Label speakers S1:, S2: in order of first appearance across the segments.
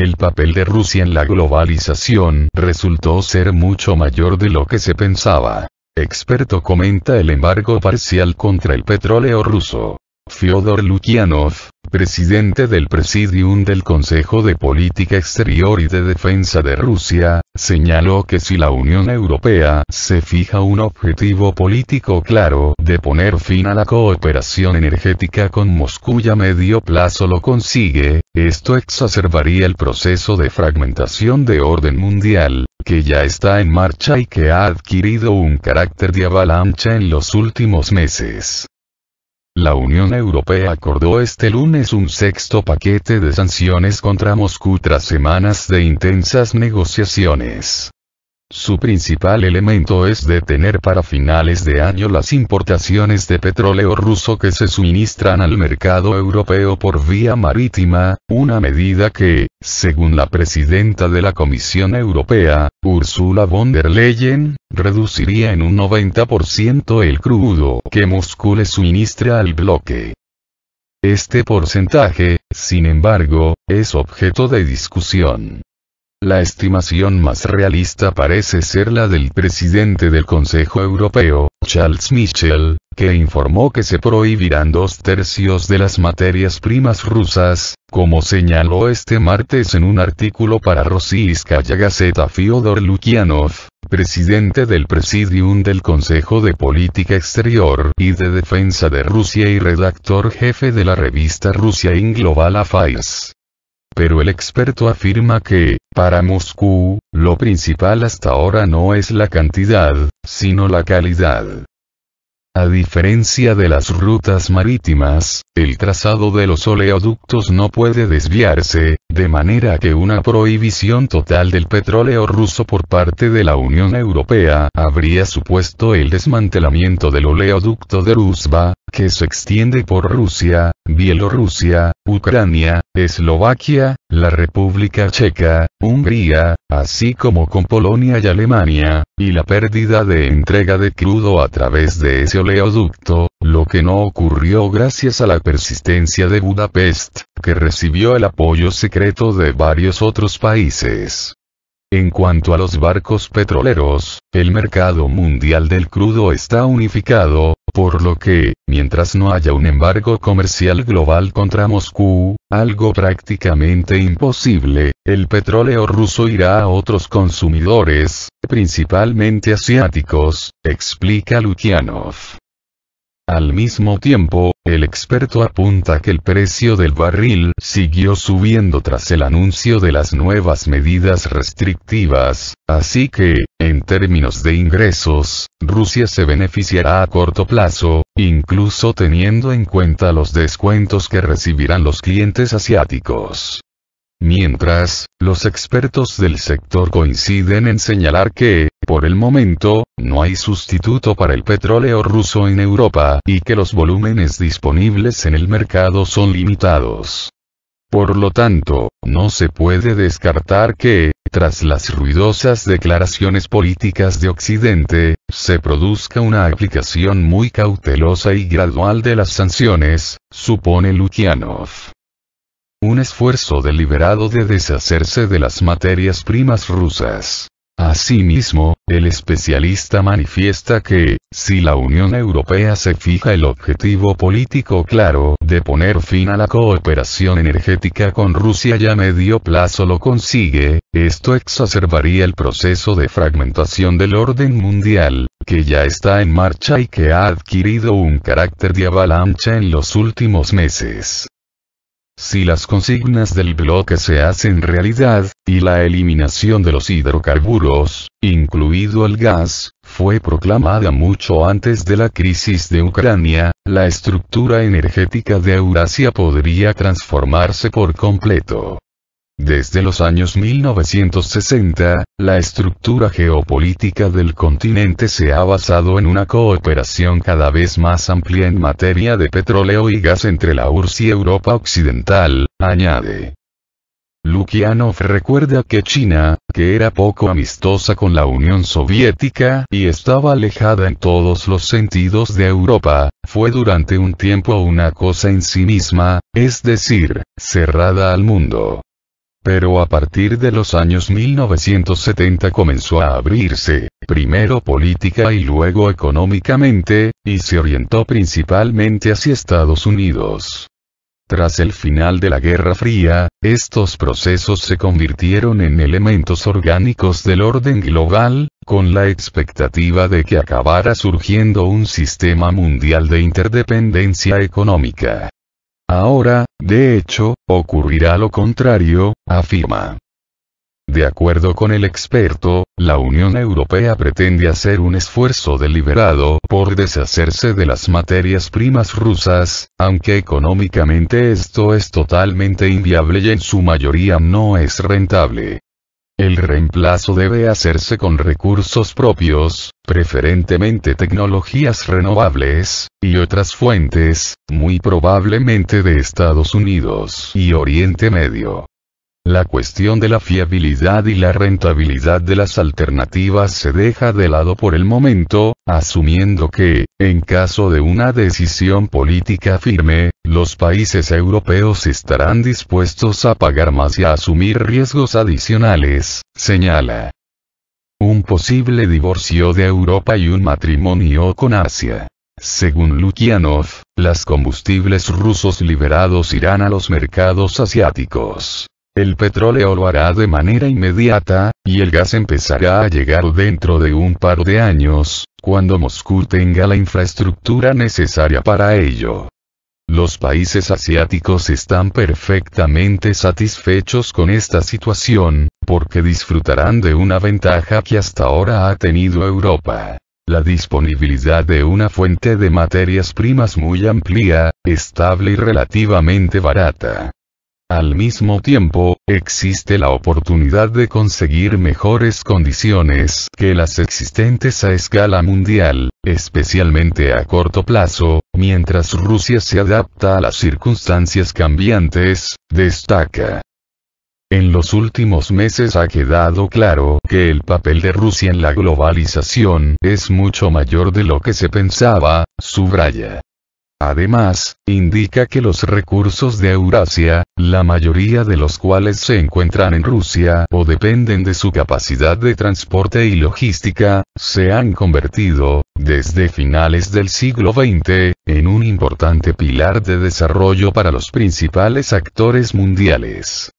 S1: El papel de Rusia en la globalización resultó ser mucho mayor de lo que se pensaba. Experto comenta el embargo parcial contra el petróleo ruso. Fyodor Lukianov, presidente del Presidium del Consejo de Política Exterior y de Defensa de Rusia, señaló que si la Unión Europea se fija un objetivo político claro de poner fin a la cooperación energética con Moscú y a medio plazo lo consigue, esto exacerbaría el proceso de fragmentación de orden mundial, que ya está en marcha y que ha adquirido un carácter de avalancha en los últimos meses. La Unión Europea acordó este lunes un sexto paquete de sanciones contra Moscú tras semanas de intensas negociaciones. Su principal elemento es detener para finales de año las importaciones de petróleo ruso que se suministran al mercado europeo por vía marítima, una medida que, según la presidenta de la Comisión Europea, Ursula von der Leyen, reduciría en un 90% el crudo que Moscú le suministra al bloque. Este porcentaje, sin embargo, es objeto de discusión. La estimación más realista parece ser la del presidente del Consejo Europeo, Charles Michel, que informó que se prohibirán dos tercios de las materias primas rusas, como señaló este martes en un artículo para Rossiyskaya Gazeta Fyodor Lukianov, presidente del Presidium del Consejo de Política Exterior y de Defensa de Rusia y redactor jefe de la revista Rusia in Global Affairs pero el experto afirma que, para Moscú, lo principal hasta ahora no es la cantidad, sino la calidad. A diferencia de las rutas marítimas, el trazado de los oleoductos no puede desviarse, de manera que una prohibición total del petróleo ruso por parte de la Unión Europea habría supuesto el desmantelamiento del oleoducto de Rusva, que se extiende por Rusia, Bielorrusia, Ucrania, Eslovaquia, la República Checa, Hungría, así como con Polonia y Alemania, y la pérdida de entrega de crudo a través de ese oleoducto, lo que no ocurrió gracias a la persistencia de Budapest, que recibió el apoyo secreto de varios otros países. En cuanto a los barcos petroleros, el mercado mundial del crudo está unificado, por lo que, mientras no haya un embargo comercial global contra Moscú, algo prácticamente imposible, el petróleo ruso irá a otros consumidores, principalmente asiáticos, explica Lukianov. Al mismo tiempo, el experto apunta que el precio del barril siguió subiendo tras el anuncio de las nuevas medidas restrictivas, así que, en términos de ingresos, Rusia se beneficiará a corto plazo, incluso teniendo en cuenta los descuentos que recibirán los clientes asiáticos. Mientras, los expertos del sector coinciden en señalar que, por el momento, no hay sustituto para el petróleo ruso en Europa y que los volúmenes disponibles en el mercado son limitados. Por lo tanto, no se puede descartar que, tras las ruidosas declaraciones políticas de Occidente, se produzca una aplicación muy cautelosa y gradual de las sanciones, supone Lukianov un esfuerzo deliberado de deshacerse de las materias primas rusas. Asimismo, el especialista manifiesta que, si la Unión Europea se fija el objetivo político claro de poner fin a la cooperación energética con Rusia y a medio plazo lo consigue, esto exacerbaría el proceso de fragmentación del orden mundial, que ya está en marcha y que ha adquirido un carácter de avalancha en los últimos meses. Si las consignas del bloque se hacen realidad, y la eliminación de los hidrocarburos, incluido el gas, fue proclamada mucho antes de la crisis de Ucrania, la estructura energética de Eurasia podría transformarse por completo. Desde los años 1960, la estructura geopolítica del continente se ha basado en una cooperación cada vez más amplia en materia de petróleo y gas entre la URSS y Europa Occidental, añade. Lukianov recuerda que China, que era poco amistosa con la Unión Soviética y estaba alejada en todos los sentidos de Europa, fue durante un tiempo una cosa en sí misma, es decir, cerrada al mundo. Pero a partir de los años 1970 comenzó a abrirse, primero política y luego económicamente, y se orientó principalmente hacia Estados Unidos. Tras el final de la Guerra Fría, estos procesos se convirtieron en elementos orgánicos del orden global, con la expectativa de que acabara surgiendo un sistema mundial de interdependencia económica. Ahora, de hecho, ocurrirá lo contrario, afirma. De acuerdo con el experto, la Unión Europea pretende hacer un esfuerzo deliberado por deshacerse de las materias primas rusas, aunque económicamente esto es totalmente inviable y en su mayoría no es rentable. El reemplazo debe hacerse con recursos propios, preferentemente tecnologías renovables, y otras fuentes, muy probablemente de Estados Unidos y Oriente Medio. La cuestión de la fiabilidad y la rentabilidad de las alternativas se deja de lado por el momento, asumiendo que, en caso de una decisión política firme, los países europeos estarán dispuestos a pagar más y a asumir riesgos adicionales, señala. Un posible divorcio de Europa y un matrimonio con Asia. Según Lukianov, las combustibles rusos liberados irán a los mercados asiáticos. El petróleo lo hará de manera inmediata, y el gas empezará a llegar dentro de un par de años, cuando Moscú tenga la infraestructura necesaria para ello. Los países asiáticos están perfectamente satisfechos con esta situación, porque disfrutarán de una ventaja que hasta ahora ha tenido Europa. La disponibilidad de una fuente de materias primas muy amplia, estable y relativamente barata. Al mismo tiempo, existe la oportunidad de conseguir mejores condiciones que las existentes a escala mundial, especialmente a corto plazo, mientras Rusia se adapta a las circunstancias cambiantes, destaca. En los últimos meses ha quedado claro que el papel de Rusia en la globalización es mucho mayor de lo que se pensaba, subraya. Además, indica que los recursos de Eurasia, la mayoría de los cuales se encuentran en Rusia o dependen de su capacidad de transporte y logística, se han convertido, desde finales del siglo XX, en un importante pilar de desarrollo para los principales actores mundiales.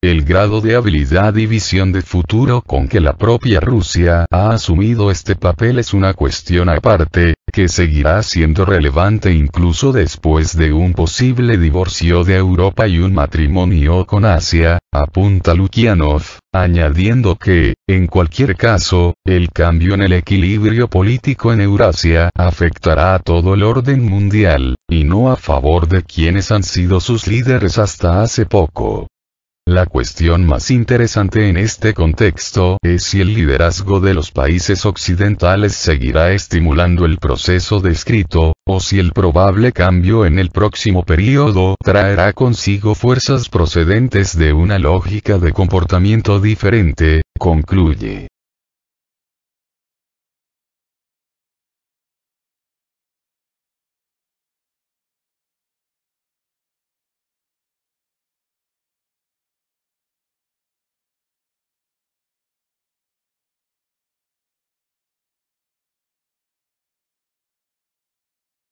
S1: El grado de habilidad y visión de futuro con que la propia Rusia ha asumido este papel es una cuestión aparte, que seguirá siendo relevante incluso después de un posible divorcio de Europa y un matrimonio con Asia, apunta Lukianov, añadiendo que, en cualquier caso, el cambio en el equilibrio político en Eurasia afectará a todo el orden mundial, y no a favor de quienes han sido sus líderes hasta hace poco. La cuestión más interesante en este contexto es si el liderazgo de los países occidentales seguirá estimulando el proceso descrito, o si el probable cambio en el próximo periodo traerá consigo fuerzas procedentes de una lógica de comportamiento diferente, concluye.